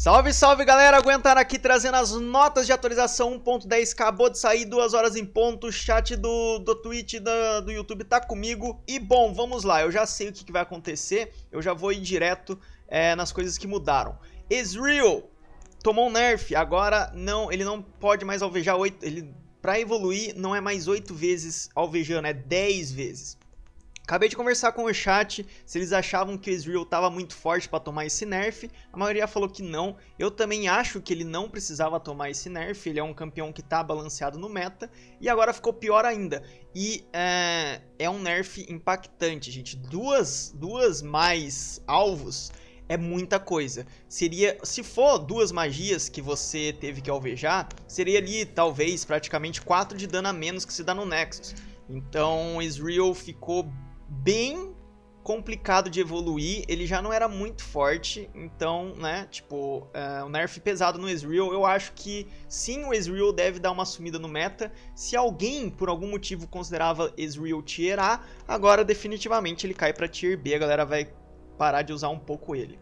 Salve, salve galera, aguentaram aqui trazendo as notas de atualização 1.10, acabou de sair, duas horas em ponto, o chat do, do Twitch, do, do YouTube tá comigo, e bom, vamos lá, eu já sei o que, que vai acontecer, eu já vou ir direto é, nas coisas que mudaram. Israel tomou um nerf, agora não, ele não pode mais alvejar oito, ele, pra evoluir não é mais oito vezes alvejando, é dez vezes. Acabei de conversar com o chat se eles achavam que o Ezreal estava muito forte para tomar esse nerf. A maioria falou que não. Eu também acho que ele não precisava tomar esse nerf. Ele é um campeão que está balanceado no meta. E agora ficou pior ainda. E é, é um nerf impactante, gente. Duas, duas mais alvos é muita coisa. Seria, se for duas magias que você teve que alvejar, seria ali talvez praticamente 4 de dano a menos que se dá no Nexus. Então, Israel ficou bem complicado de evoluir, ele já não era muito forte, então, né, tipo, uh, o nerf pesado no Ezreal, eu acho que sim, o Ezreal deve dar uma sumida no meta, se alguém, por algum motivo, considerava Ezreal tier A, agora definitivamente ele cai pra tier B, a galera vai parar de usar um pouco ele.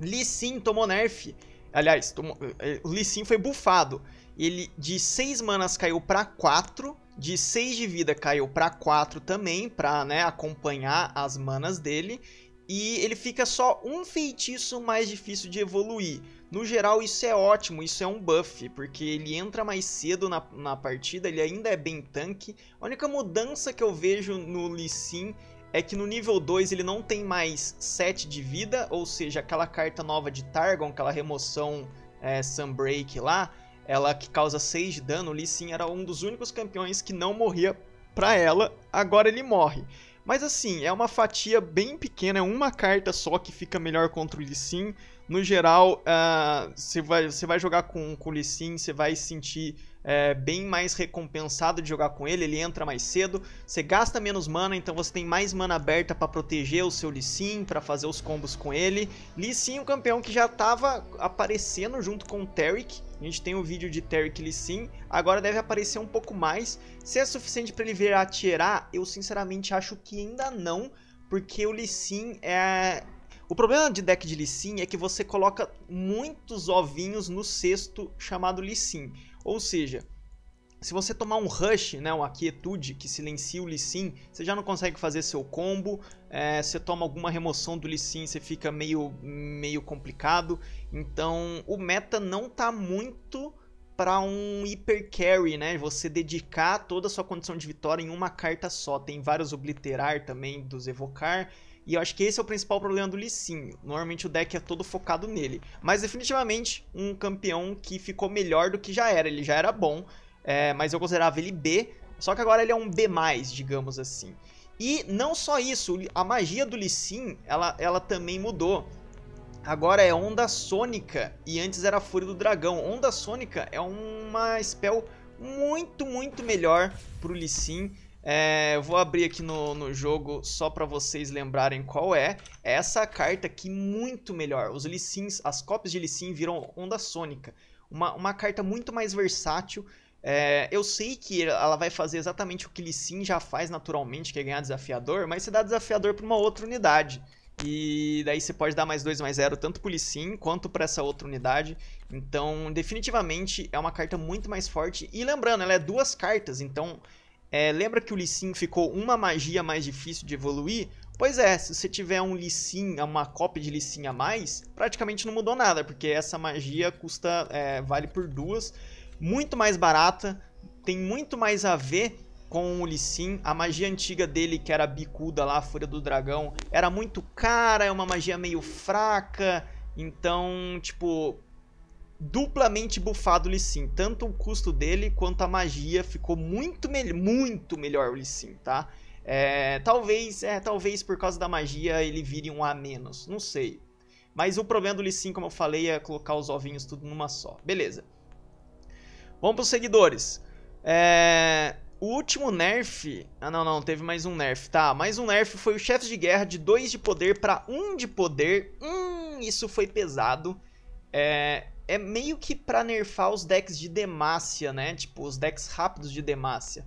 Lee Sin tomou nerf, aliás, tomou, é, o Lee Sin foi bufado, ele de 6 manas caiu pra 4, de 6 de vida caiu para 4 também, para né, acompanhar as manas dele. E ele fica só um feitiço mais difícil de evoluir. No geral, isso é ótimo, isso é um buff, porque ele entra mais cedo na, na partida, ele ainda é bem tanque. A única mudança que eu vejo no Lee Sin é que no nível 2 ele não tem mais 7 de vida, ou seja, aquela carta nova de Targon, aquela remoção é, Sunbreak lá, ela que causa 6 de dano, o Lee Sin era um dos únicos campeões que não morria pra ela, agora ele morre. Mas assim, é uma fatia bem pequena, é uma carta só que fica melhor contra o Lee Sin. No geral, ah, você uh, vai, vai jogar com, com o Lee Sin, você vai sentir é, bem mais recompensado de jogar com ele, ele entra mais cedo, você gasta menos mana, então você tem mais mana aberta para proteger o seu Lee Sin, para fazer os combos com ele. Lee Sin, um campeão que já estava aparecendo junto com o Taric, a gente tem o um vídeo de Terry que sim, agora deve aparecer um pouco mais. Se é suficiente para ele vir a tirar, eu sinceramente acho que ainda não, porque o Lee Sin é... O problema de deck de Lee Sin é que você coloca muitos ovinhos no cesto chamado Lee Sin, ou seja... Se você tomar um rush, né, uma quietude que silencia o Sin, você já não consegue fazer seu combo. É, você toma alguma remoção do Sin, você fica meio, meio complicado. Então o meta não tá muito para um hiper carry, né? Você dedicar toda a sua condição de vitória em uma carta só. Tem vários obliterar também dos evocar. E eu acho que esse é o principal problema do Sin. Normalmente o deck é todo focado nele. Mas definitivamente um campeão que ficou melhor do que já era. Ele já era bom é, mas eu considerava ele B, só que agora ele é um B+, digamos assim. E não só isso, a magia do Lee Sin, ela, ela também mudou. Agora é Onda Sônica e antes era Fúria do Dragão. Onda Sônica é uma spell muito, muito melhor pro Lee Sin. É, eu vou abrir aqui no, no jogo só para vocês lembrarem qual é. é. Essa carta aqui muito melhor. Os Licins, as cópias de Sin viram onda sônica. Uma, uma carta muito mais versátil, é, eu sei que ela vai fazer exatamente o que Sin já faz naturalmente, que é ganhar desafiador, mas você dá desafiador para uma outra unidade. E daí você pode dar mais 2, mais 0, tanto pro Sin quanto para essa outra unidade. Então, definitivamente, é uma carta muito mais forte. E lembrando, ela é duas cartas, então... É, lembra que o Sin ficou uma magia mais difícil de evoluir? Pois é, se você tiver um Sin, uma cópia de Sin a mais, praticamente não mudou nada, porque essa magia custa, é, vale por duas muito mais barata, tem muito mais a ver com o Lissin. A magia antiga dele, que era bicuda lá, a Fúria do Dragão, era muito cara, é uma magia meio fraca. Então, tipo, duplamente bufado o Lissin. Tanto o custo dele quanto a magia ficou muito, me muito melhor o Lissin, tá? É, talvez, é, talvez por causa da magia ele vire um A menos, não sei. Mas o problema do Lissin, como eu falei, é colocar os ovinhos tudo numa só. Beleza. Vamos pros seguidores. É... O último nerf... Ah, não, não. Teve mais um nerf. Tá, mais um nerf foi o chefe de guerra de 2 de poder pra 1 um de poder. Hum, isso foi pesado. É... é meio que pra nerfar os decks de Demacia, né? Tipo, os decks rápidos de Demacia.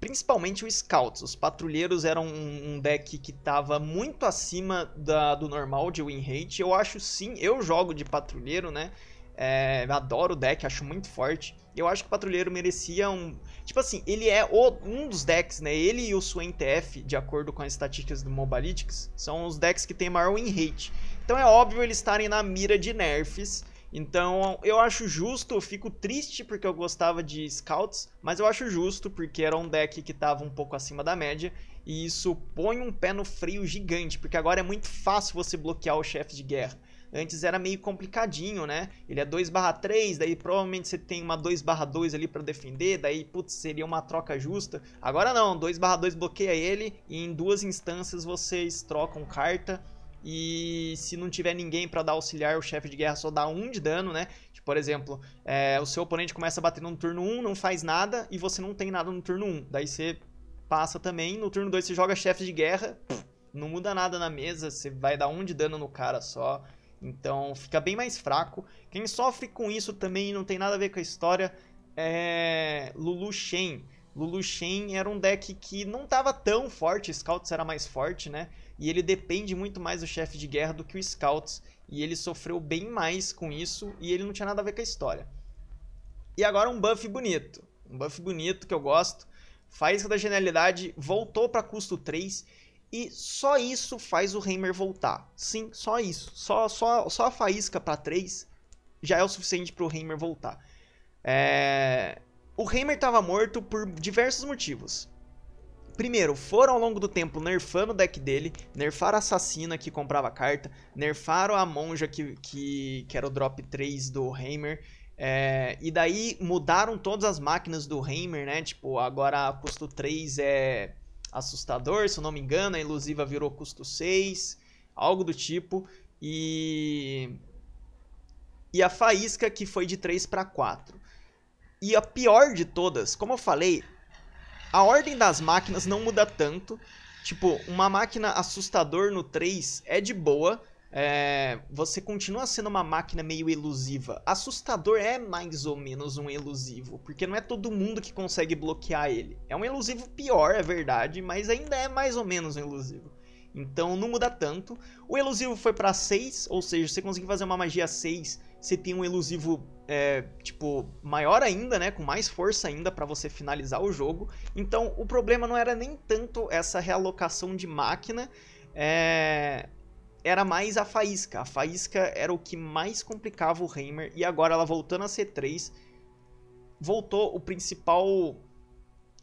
Principalmente o Scouts. Os Patrulheiros eram um, um deck que tava muito acima da, do normal de win rate. Eu acho sim... Eu jogo de Patrulheiro, né? É... Adoro o deck, acho muito forte. Eu acho que o Patrulheiro merecia um. Tipo assim, ele é o, um dos decks, né? Ele e o Swain TF, de acordo com as estatísticas do Mobalytics, são os decks que tem maior win rate. Então é óbvio eles estarem na mira de nerfs. Então eu acho justo, eu fico triste porque eu gostava de Scouts, mas eu acho justo porque era um deck que estava um pouco acima da média e isso põe um pé no freio gigante, porque agora é muito fácil você bloquear o chefe de guerra. Antes era meio complicadinho, né? Ele é 2/3, daí provavelmente você tem uma 2/2 ali para defender, daí putz, seria uma troca justa. Agora não, 2/2 bloqueia ele e em duas instâncias vocês trocam carta. E se não tiver ninguém para dar auxiliar, o chefe de guerra só dá um de dano, né? Tipo, por exemplo, é, o seu oponente começa batendo no turno 1, não faz nada e você não tem nada no turno 1. Daí você passa também, no turno 2 você joga chefe de guerra, não muda nada na mesa, você vai dar um de dano no cara só. Então fica bem mais fraco. Quem sofre com isso também não tem nada a ver com a história é Lulu Shen. Lulu Shen era um deck que não estava tão forte, Scouts era mais forte, né? E ele depende muito mais do chefe de guerra do que o Scouts. E ele sofreu bem mais com isso e ele não tinha nada a ver com a história. E agora um buff bonito. Um buff bonito que eu gosto. Faísca da Genialidade voltou para custo 3 e só isso faz o Reimer voltar. Sim, só isso. Só, só, só a faísca para 3 já é o suficiente para o Reimer voltar. É... O Reimer estava morto por diversos motivos. Primeiro, foram ao longo do tempo nerfando o deck dele, nerfaram a assassina que comprava carta, nerfaram a monja que, que, que era o drop 3 do Reimer. É, e daí mudaram todas as máquinas do Reimer né? Tipo, agora custo 3 é assustador, se eu não me engano, a ilusiva virou custo 6, algo do tipo. E e a faísca que foi de 3 para 4. E a pior de todas, como eu falei, a ordem das máquinas não muda tanto. Tipo, uma máquina assustador no 3 é de boa, é, você continua sendo uma máquina meio elusiva. Assustador é mais ou menos um elusivo, porque não é todo mundo que consegue bloquear ele. É um elusivo pior, é verdade, mas ainda é mais ou menos um elusivo. Então não muda tanto. O elusivo foi para 6, ou seja, você conseguir fazer uma magia 6, você tem um elusivo é, tipo maior ainda, né, com mais força ainda para você finalizar o jogo. Então o problema não era nem tanto essa realocação de máquina, é, era mais a faísca. A faísca era o que mais complicava o Reimer. E agora ela voltando a C3, voltou o principal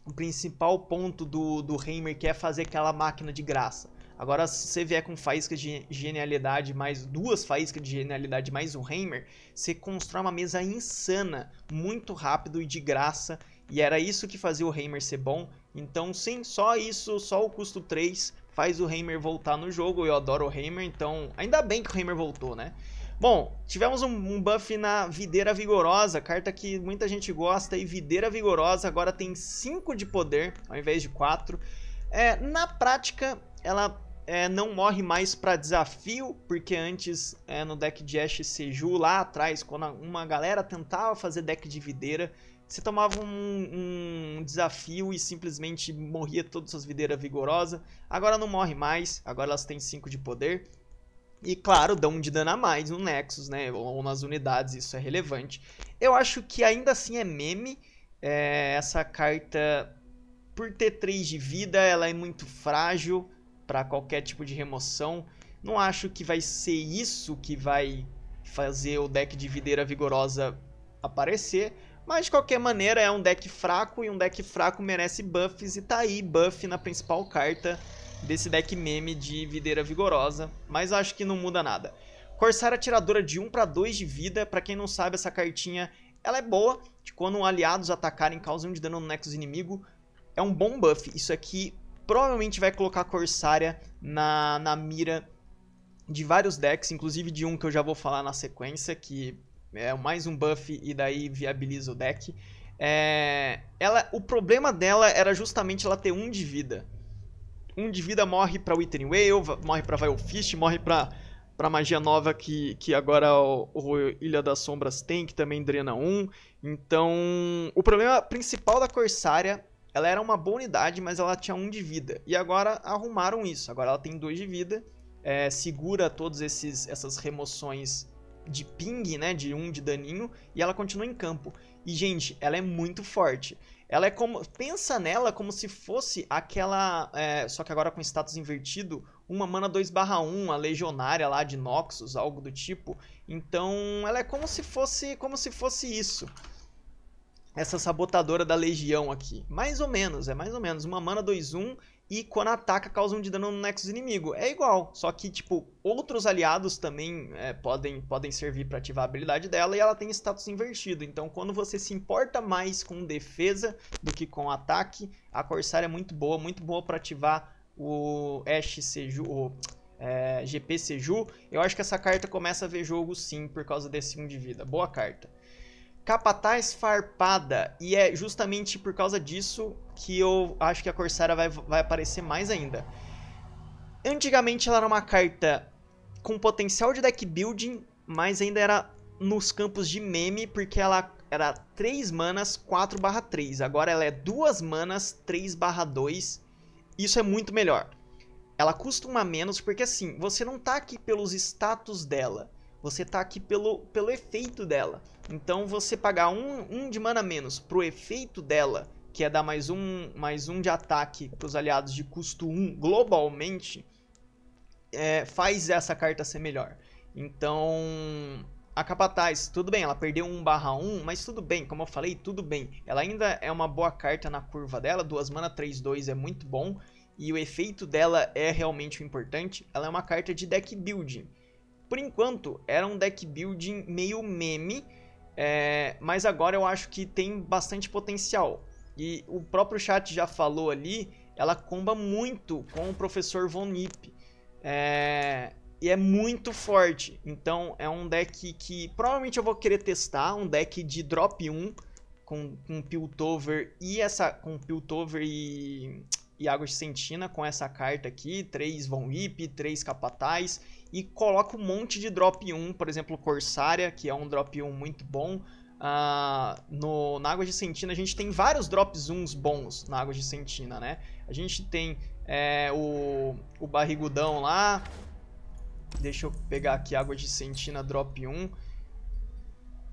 o principal ponto do, do Heimer, que é fazer aquela máquina de graça. Agora, se você vier com faísca de genialidade mais duas faíscas de genialidade mais um Reimer, você constrói uma mesa insana, muito rápido e de graça. E era isso que fazia o Reimer ser bom. Então, sim, só isso, só o custo 3 faz o Heimer voltar no jogo. Eu adoro o Heimer, então ainda bem que o Heimer voltou, né? Bom, tivemos um, buff na Videira Vigorosa, carta que muita gente gosta, e Videira Vigorosa agora tem 5 de poder ao invés de 4. É, na prática, ela é, não morre mais para desafio, porque antes é, no deck de Ash Seju lá atrás, quando uma galera tentava fazer deck de videira, você tomava um, um desafio e simplesmente morria todas suas videiras vigorosas. Agora não morre mais, agora elas têm 5 de poder. E claro, dão um de dano a mais no Nexus, né? Ou nas unidades, isso é relevante. Eu acho que ainda assim é meme. É, essa carta, por ter 3 de vida, ela é muito frágil para qualquer tipo de remoção. Não acho que vai ser isso que vai fazer o deck de videira vigorosa aparecer. Mas de qualquer maneira é um deck fraco e um deck fraco merece buffs e tá aí buff na principal carta desse deck meme de Videira Vigorosa, mas acho que não muda nada. corsária Atiradora de 1 para 2 de vida, para quem não sabe essa cartinha, ela é boa, de quando aliados atacarem causam um de dano no Nexus inimigo, é um bom buff. Isso aqui provavelmente vai colocar Corsária na, na mira de vários decks, inclusive de um que eu já vou falar na sequência, que é mais um buff e daí viabiliza o deck. É, ela, o problema dela era justamente ela ter um de vida. Um de vida morre pra Withering Whale, morre pra Fish, morre pra, pra magia nova que, que agora o, o, Ilha das Sombras tem, que também drena um. Então, o problema principal da Corsária, ela era uma boa unidade, mas ela tinha um de vida. E agora arrumaram isso, agora ela tem dois de vida, é, segura todas essas remoções de ping, né, de um de daninho, e ela continua em campo. E, gente, ela é muito forte. Ela é como. Pensa nela como se fosse aquela. É, só que agora com status invertido, uma mana 2/1, a legionária lá de Noxus, algo do tipo. Então, ela é como se fosse. Como se fosse isso. Essa sabotadora da legião aqui. Mais ou menos, é mais ou menos. Uma mana 2-1 e quando ataca causa um de dano no nexo inimigo. É igual, só que tipo outros aliados também é, podem, podem servir para ativar a habilidade dela e ela tem status invertido. Então quando você se importa mais com defesa do que com ataque, a Corsária é muito boa, muito boa para ativar o Ash Seju, o é, GP Seju. Eu acho que essa carta começa a ver jogo sim por causa desse 1 um de vida. Boa carta. Capataz farpada. E é justamente por causa disso que eu acho que a Corsária vai, vai aparecer mais ainda. Antigamente ela era uma carta com potencial de deck building, mas ainda era nos campos de meme, porque ela era 3 manas 4/3. Agora ela é 2 manas 3/2. Isso é muito melhor. Ela custa uma menos porque assim, você não tá aqui pelos status dela. Você tá aqui pelo, pelo efeito dela. Então você pagar um, um de mana menos pro efeito dela, que é dar mais um, mais um de ataque pros aliados de custo 1 globalmente, é, faz essa carta ser melhor. Então, a Capataz, tudo bem, ela perdeu 1 barra 1, mas tudo bem, como eu falei, tudo bem. Ela ainda é uma boa carta na curva dela, duas mana 3-2 é muito bom, e o efeito dela é realmente o importante. Ela é uma carta de deck building por enquanto, era um deck building meio meme, é, mas agora eu acho que tem bastante potencial. E o próprio chat já falou ali, ela comba muito com o professor Von Nip. É, e é muito forte. Então é um deck que provavelmente eu vou querer testar, um deck de drop 1 com, com Piltover e essa com Piltover e e Água de Sentina com essa carta aqui, três Von Hip, três Capatais e coloca um monte de drop 1, por exemplo, Corsária, que é um drop 1 muito bom. Uh, no, na Água de Sentina a gente tem vários drops 1 bons na Água de Sentina, né? A gente tem é, o, o barrigudão lá. Deixa eu pegar aqui Água de Sentina drop 1.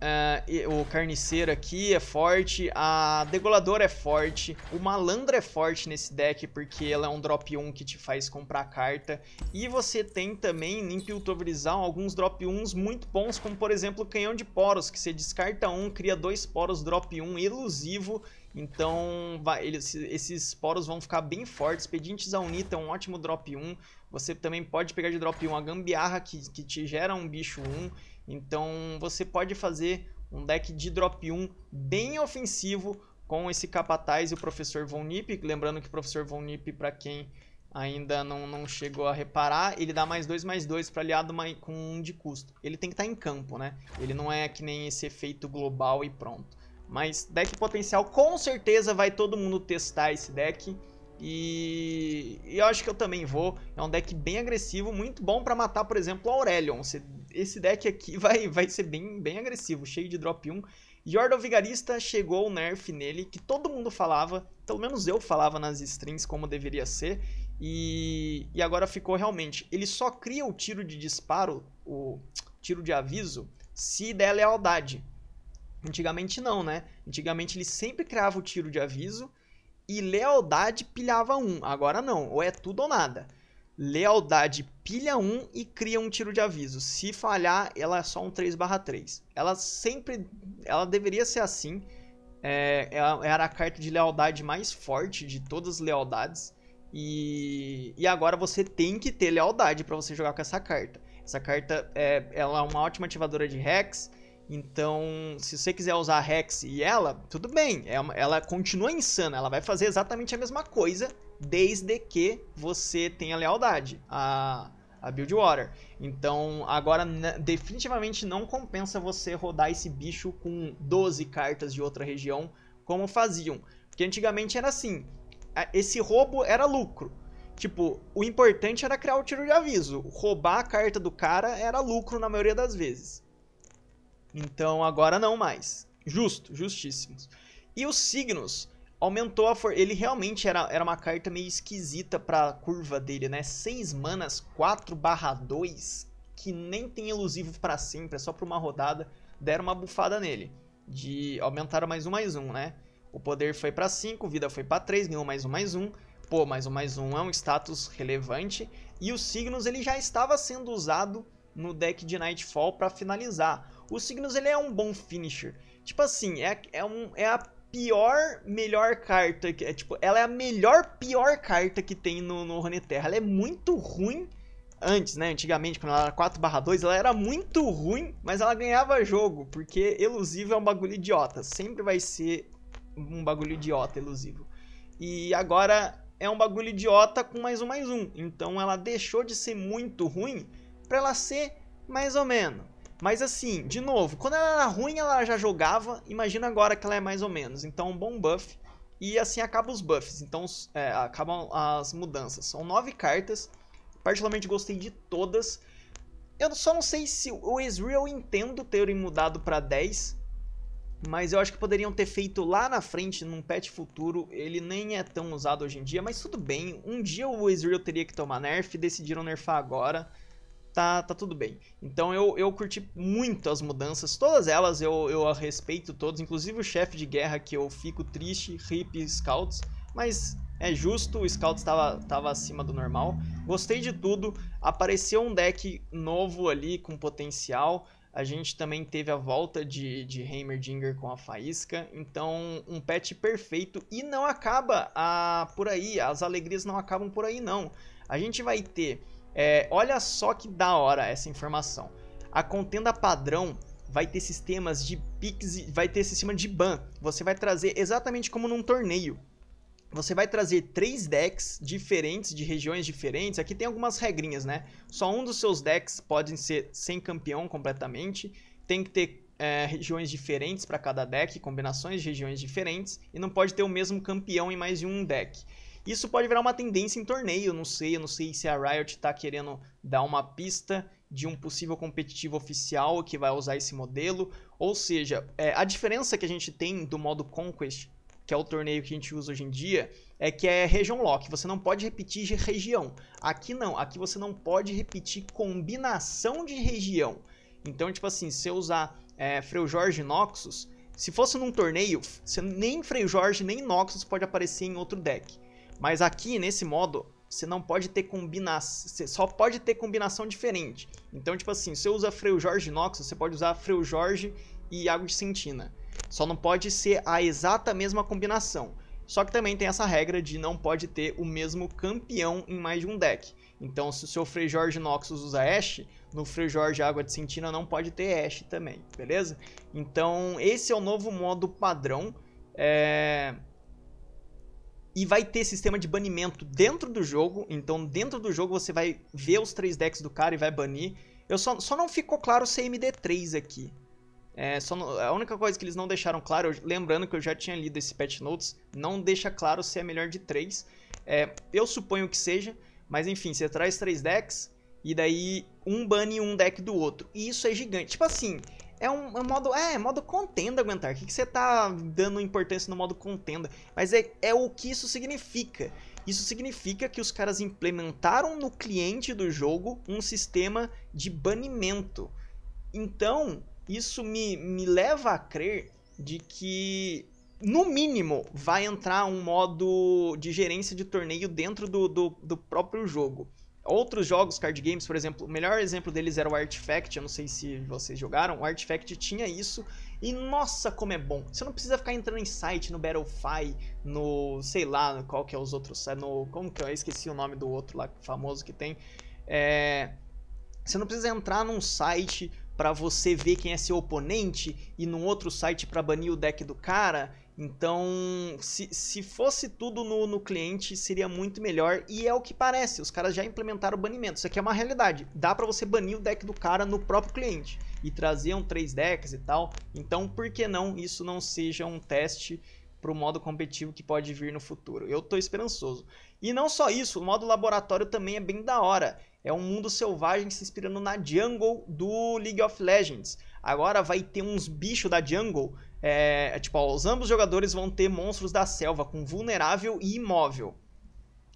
Uh, o carniceiro aqui é forte, a degoladora é forte, o malandro é forte nesse deck porque ela é um drop 1 que te faz comprar carta. E você tem também em Piltoverizar alguns drop 1s muito bons, como por exemplo o canhão de poros, que você descarta um, cria dois poros drop 1 elusivo. Então vai, eles, esses poros vão ficar bem fortes. Pedintes a Unita é um ótimo drop 1. Você também pode pegar de drop 1 a gambiarra que, que te gera um bicho 1. Então você pode fazer um deck de drop 1 bem ofensivo com esse Capataz e o Professor Von Nip. Lembrando que o Professor Von Nip, para quem ainda não, não chegou a reparar, ele dá mais 2, mais 2 para aliado com 1 um de custo. Ele tem que estar tá em campo, né? Ele não é que nem esse efeito global e pronto. Mas deck potencial, com certeza vai todo mundo testar esse deck. E, e eu acho que eu também vou. É um deck bem agressivo, muito bom para matar, por exemplo, o Aurelion. Esse deck aqui vai, vai ser bem, bem agressivo, cheio de drop 1. Jordan Vigarista chegou o nerf nele, que todo mundo falava, pelo menos eu falava nas strings como deveria ser, e, e agora ficou realmente. Ele só cria o tiro de disparo, o tiro de aviso, se der lealdade. Antigamente não, né? Antigamente ele sempre criava o tiro de aviso e lealdade pilhava um. Agora não, ou é tudo ou nada. Lealdade pilha um e cria um tiro de aviso. Se falhar, ela é só um 3/3. Ela sempre. Ela deveria ser assim. É, é, era a carta de lealdade mais forte de todas as lealdades. E, e agora você tem que ter lealdade para você jogar com essa carta. Essa carta é, ela é uma ótima ativadora de hacks. Então, se você quiser usar a Rex e ela, tudo bem, é ela continua insana, ela vai fazer exatamente a mesma coisa, desde que você tenha lealdade a, a Water. Então, agora definitivamente não compensa você rodar esse bicho com 12 cartas de outra região, como faziam. Porque antigamente era assim, esse roubo era lucro. Tipo, o importante era criar o tiro de aviso. Roubar a carta do cara era lucro na maioria das vezes. Então agora não mais. Justo, justíssimos. E os signos aumentou a força. Ele realmente era, era uma carta meio esquisita pra curva dele, né? 6 manas, 4 barra 2, que nem tem elusivo para sempre, é só pra uma rodada. Deram uma bufada nele. De. Aumentaram mais um mais um, né? O poder foi para 5, vida foi para 3, ganhou mais um mais um. Pô, mais um mais um é um status relevante. E os signos ele já estava sendo usado no deck de Nightfall para finalizar. O Signos ele é um bom finisher. Tipo assim, é, é, um, é a pior melhor carta. Que, é, tipo, ela é a melhor pior carta que tem no, no Runeterra. Ela é muito ruim antes, né? Antigamente, quando ela era 4/2, ela era muito ruim, mas ela ganhava jogo, porque elusivo é um bagulho idiota. Sempre vai ser um bagulho idiota elusivo. E agora é um bagulho idiota com mais um mais um. Então ela deixou de ser muito ruim para ela ser mais ou menos. Mas assim, de novo, quando ela era ruim, ela já jogava. Imagina agora que ela é mais ou menos. Então, um bom buff. E assim acabam os buffs. Então, é, acabam as mudanças. São nove cartas. Particularmente gostei de todas. Eu só não sei se o Ezreal entendo terem mudado para 10. Mas eu acho que poderiam ter feito lá na frente, num patch futuro. Ele nem é tão usado hoje em dia, mas tudo bem. Um dia o Ezreal teria que tomar nerf decidiram nerfar agora tá, tá tudo bem. Então eu, eu curti muito as mudanças, todas elas eu, eu respeito todos, inclusive o chefe de guerra que eu fico triste, Hip Scouts, mas é justo, o Scouts estava tava acima do normal. Gostei de tudo, apareceu um deck novo ali com potencial. A gente também teve a volta de, de Heimerdinger com a faísca, então um patch perfeito e não acaba a, por aí, as alegrias não acabam por aí não. A gente vai ter é, olha só que da hora essa informação. A contenda padrão vai ter sistemas de picks, vai ter sistema de ban. Você vai trazer exatamente como num torneio. Você vai trazer três decks diferentes, de regiões diferentes. Aqui tem algumas regrinhas, né? Só um dos seus decks pode ser sem campeão completamente. Tem que ter é, regiões diferentes para cada deck, combinações de regiões diferentes. E não pode ter o mesmo campeão em mais de um deck. Isso pode virar uma tendência em torneio, não sei, eu não sei se a Riot está querendo dar uma pista de um possível competitivo oficial que vai usar esse modelo. Ou seja, é, a diferença que a gente tem do modo Conquest, que é o torneio que a gente usa hoje em dia, é que é region lock, você não pode repetir de região. Aqui não, aqui você não pode repetir combinação de região. Então, tipo assim, se eu usar é, Freu Jorge Noxus, se fosse num torneio, nem Freu Jorge nem Noxus pode aparecer em outro deck. Mas aqui, nesse modo, você não pode ter combinação, você só pode ter combinação diferente. Então, tipo assim, se você usa freio Jorge Nox, você pode usar freio Jorge e água de Sentina. Só não pode ser a exata mesma combinação. Só que também tem essa regra de não pode ter o mesmo campeão em mais de um deck. Então, se o seu Frei Jorge Noxus usa Ashe, no Frei Jorge Água de Sentina não pode ter Ashe também, beleza? Então, esse é o novo modo padrão. É... E vai ter sistema de banimento dentro do jogo. Então, dentro do jogo, você vai ver os três decks do cara e vai banir. Eu só, só não ficou claro o CMD3 aqui. É, só a única coisa que eles não deixaram claro, eu, lembrando que eu já tinha lido esse patch notes, não deixa claro se é melhor de 3. É, eu suponho que seja, mas enfim, você traz três decks e daí um bane um deck do outro. E isso é gigante. Tipo assim, é um, é um, modo. É, modo contenda aguentar. O que, que você tá dando importância no modo contenda? Mas é, é o que isso significa. Isso significa que os caras implementaram no cliente do jogo um sistema de banimento. Então, isso me, me leva a crer de que, no mínimo, vai entrar um modo de gerência de torneio dentro do, do, do próprio jogo outros jogos, card games, por exemplo, o melhor exemplo deles era o Artifact, eu não sei se vocês jogaram, o Artifact tinha isso, e nossa, como é bom. Você não precisa ficar entrando em site, no Battlefy, no, sei lá, qual que é os outros, no, como que é? eu esqueci o nome do outro lá famoso que tem. É, você não precisa entrar num site, para você ver quem é seu oponente e num outro site para banir o deck do cara. Então, se, se fosse tudo no, no cliente, seria muito melhor. E é o que parece, os caras já implementaram o banimento. Isso aqui é uma realidade. Dá para você banir o deck do cara no próprio cliente. E um três decks e tal. Então, por que não isso não seja um teste para o modo competitivo que pode vir no futuro. Eu estou esperançoso. E não só isso, o modo laboratório também é bem da hora. É um mundo selvagem se inspirando na jungle do League of Legends. Agora vai ter uns bichos da jungle. É, é, tipo, ó, os ambos jogadores vão ter monstros da selva com vulnerável e imóvel.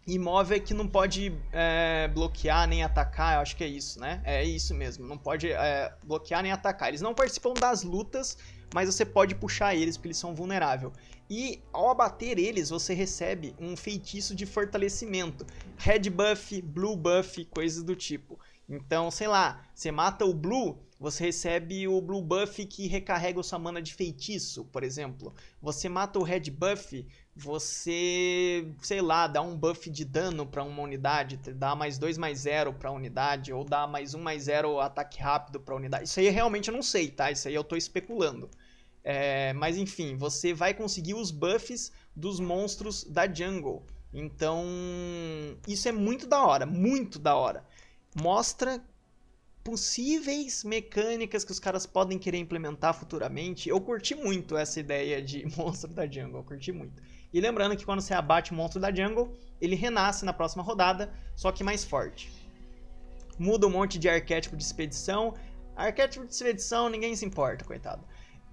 Imóvel é que não pode é, bloquear nem atacar, eu acho que é isso, né? É isso mesmo, não pode é, bloquear nem atacar. Eles não participam das lutas, mas você pode puxar eles porque eles são vulneráveis. E ao abater eles, você recebe um feitiço de fortalecimento. Red buff, blue buff, coisas do tipo. Então, sei lá, você mata o blue, você recebe o blue buff que recarrega sua mana de feitiço, por exemplo. Você mata o red buff, você, sei lá, dá um buff de dano para uma unidade, dá mais 2 mais 0 para unidade, ou dá mais 1 um mais 0 ataque rápido para unidade. Isso aí realmente eu não sei, tá? Isso aí eu tô especulando. É, mas enfim, você vai conseguir os buffs dos monstros da jungle. Então, isso é muito da hora, muito da hora. Mostra possíveis mecânicas que os caras podem querer implementar futuramente. Eu curti muito essa ideia de monstro da jungle, eu curti muito. E lembrando que quando você abate o monstro da jungle, ele renasce na próxima rodada, só que mais forte. Muda um monte de arquétipo de expedição. Arquétipo de expedição, ninguém se importa, coitado.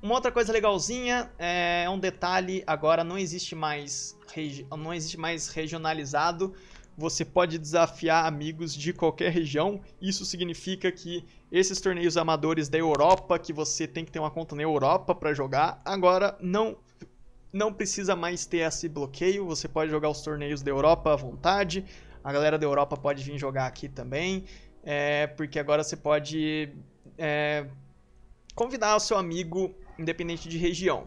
Uma outra coisa legalzinha é um detalhe agora não existe mais não existe mais regionalizado. Você pode desafiar amigos de qualquer região. Isso significa que esses torneios amadores da Europa, que você tem que ter uma conta na Europa para jogar, agora não não precisa mais ter esse bloqueio. Você pode jogar os torneios da Europa à vontade. A galera da Europa pode vir jogar aqui também, é, porque agora você pode é, convidar o seu amigo independente de região.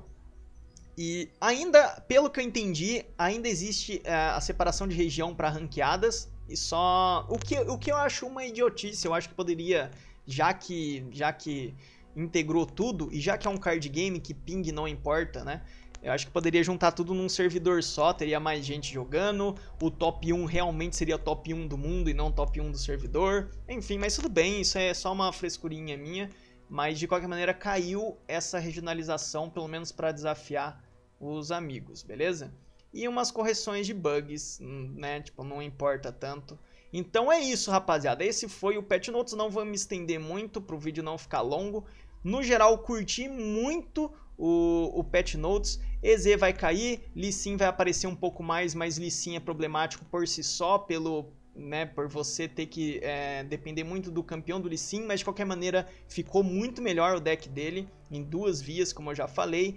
E ainda, pelo que eu entendi, ainda existe é, a separação de região para ranqueadas. E só. O que, o que eu acho uma idiotice, eu acho que poderia, já que, já que integrou tudo, e já que é um card game que ping não importa, né? Eu acho que poderia juntar tudo num servidor só, teria mais gente jogando, o top 1 realmente seria top 1 do mundo e não top 1 do servidor. Enfim, mas tudo bem, isso é só uma frescurinha minha. Mas de qualquer maneira caiu essa regionalização, pelo menos para desafiar os amigos, beleza? E umas correções de bugs, hum, né? Tipo, não importa tanto. Então é isso, rapaziada. Esse foi o Pet Notes. Não vou me estender muito para o vídeo não ficar longo. No geral, curti muito o, o Pet Notes. EZ vai cair, Lissin vai aparecer um pouco mais, mas Lissin é problemático por si só, pelo, né, por você ter que é, depender muito do campeão do Lee Sin, mas de qualquer maneira ficou muito melhor o deck dele, em duas vias, como eu já falei.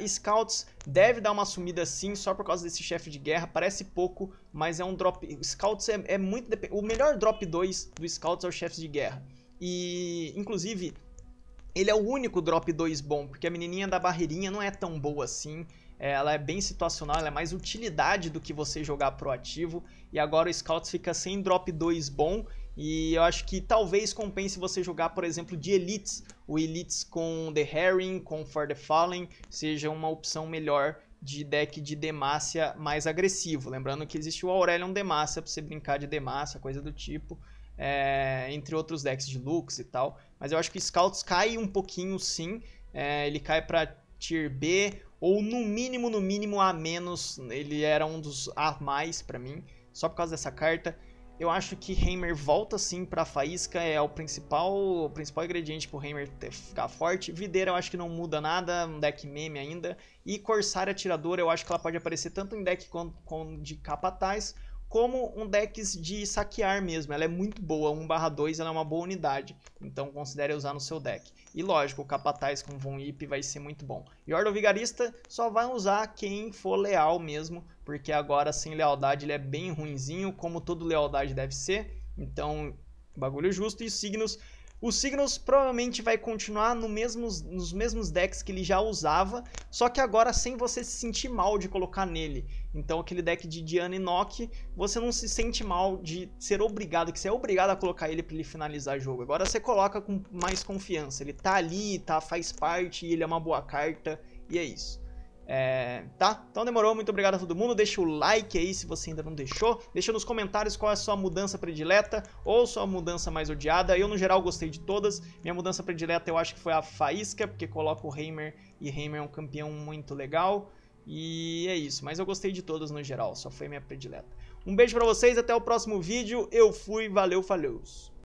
Uh, Scouts deve dar uma sumida sim, só por causa desse chefe de guerra, parece pouco, mas é um drop... Scouts é, é muito... O melhor drop 2 do Scouts é o chefe de guerra. E, inclusive, ele é o único drop 2 bom, porque a menininha da barreirinha não é tão boa assim, é, ela é bem situacional, ela é mais utilidade do que você jogar proativo. E agora o Scouts fica sem drop 2 bom. E eu acho que talvez compense você jogar, por exemplo, de Elites. O Elites com The Herring, com For the Fallen, seja uma opção melhor de deck de Demacia mais agressivo. Lembrando que existe o Aurelion Demacia para você brincar de Demacia, coisa do tipo. É, entre outros decks de Lux e tal. Mas eu acho que Scouts cai um pouquinho sim. É, ele cai para Tier B ou no mínimo, no mínimo a menos, ele era um dos a mais para mim, só por causa dessa carta. Eu acho que Heimer volta sim pra faísca, é o principal, o principal ingrediente pro Heimer ter, ficar forte. Videira eu acho que não muda nada, um deck meme ainda. E Corsária Atiradora eu acho que ela pode aparecer tanto em deck quanto, com de capataz como um decks de saquear mesmo. Ela é muito boa, 1/2, ela é uma boa unidade. Então considere usar no seu deck. E lógico, o Capataz com Von Ip vai ser muito bom. E Ordo Vigarista só vai usar quem for leal mesmo, porque agora sem lealdade ele é bem ruinzinho, como todo lealdade deve ser. Então, bagulho justo e signos o Signals provavelmente vai continuar no mesmos, nos mesmos decks que ele já usava, só que agora sem você se sentir mal de colocar nele. Então aquele deck de Diana e Nock, você não se sente mal de ser obrigado, que você é obrigado a colocar ele para ele finalizar o jogo. Agora você coloca com mais confiança, ele tá ali, tá, faz parte, ele é uma boa carta, e é isso. É, tá? Então demorou, muito obrigado a todo mundo. Deixa o like aí se você ainda não deixou. Deixa nos comentários qual é a sua mudança predileta ou sua mudança mais odiada. Eu, no geral, gostei de todas. Minha mudança predileta eu acho que foi a Faísca, porque coloca o Heimer e Heimer é um campeão muito legal. E é isso, mas eu gostei de todas no geral, só foi minha predileta. Um beijo para vocês, até o próximo vídeo. Eu fui, valeu, falhou.